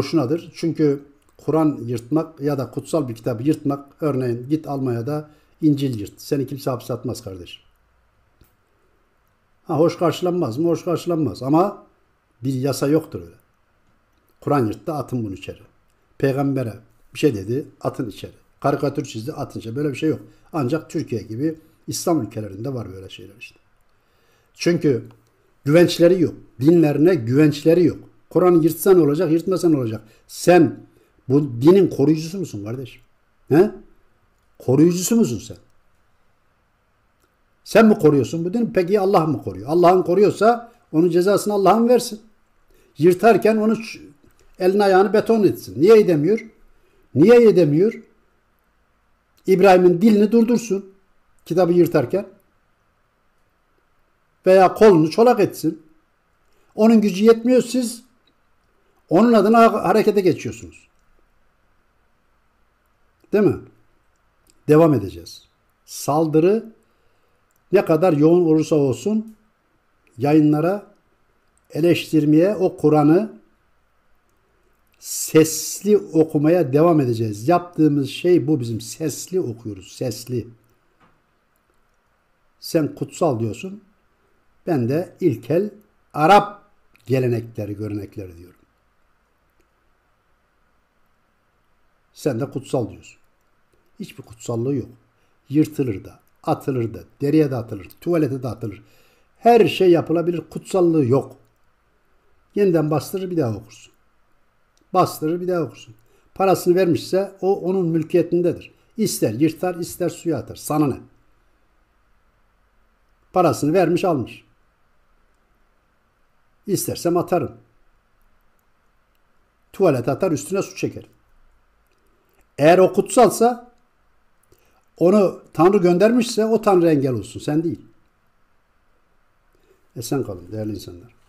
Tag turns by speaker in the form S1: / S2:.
S1: boşunadır. Çünkü Kur'an yırtmak ya da kutsal bir kitabı yırtmak örneğin git Almanya'da İncil yırt. Seni kimse hapse atmaz kardeş. Ha hoş karşılanmaz mı? Hoş karşılanmaz ama bir yasa yoktur öyle. Kur'an yırttı atın bunu içeri. Peygamber'e bir şey dedi atın içeri. Karikatür çizdi atın içeri. Böyle bir şey yok. Ancak Türkiye gibi İslam ülkelerinde var böyle şeyler işte. Çünkü güvençleri yok. Dinlerine güvençleri yok. Kur'an'ı yırtsan olacak, yırtmasan olacak. Sen bu dinin koruyucusu musun kardeş? He? Koruyucusu musun sen? Sen mi koruyorsun bu dini? Peki Allah mı koruyor? Allah'ın koruyorsa onun cezasını Allah'ın versin. Yırtarken onu elini ayağını beton etsin. Niye edemiyor? Niye edemiyor? İbrahim'in dilini durdursun kitabı yırtarken. Veya kolunu çolak etsin. Onun gücü yetmiyor siz onun adına harekete geçiyorsunuz. Değil mi? Devam edeceğiz. Saldırı ne kadar yoğun olursa olsun yayınlara eleştirmeye o Kur'an'ı sesli okumaya devam edeceğiz. Yaptığımız şey bu bizim. Sesli okuyoruz. Sesli. Sen kutsal diyorsun. Ben de ilkel Arap gelenekleri, görenekleri diyorum. Sen de kutsal diyorsun. Hiçbir kutsallığı yok. Yırtılır da, atılır da, deriye de atılır, tuvalete de atılır. Her şey yapılabilir, kutsallığı yok. Yeniden bastırır bir daha okursun. Bastırır bir daha okursun. Parasını vermişse o onun mülkiyetindedir. İster yırtar ister suya atar. Sana ne? Parasını vermiş almış. İstersem atarım. Tuvalet atar üstüne su çekerim. Eğer o kutsalsa onu Tanrı göndermişse o Tanrı engel olsun. Sen değil. Esen kalın değerli insanlar.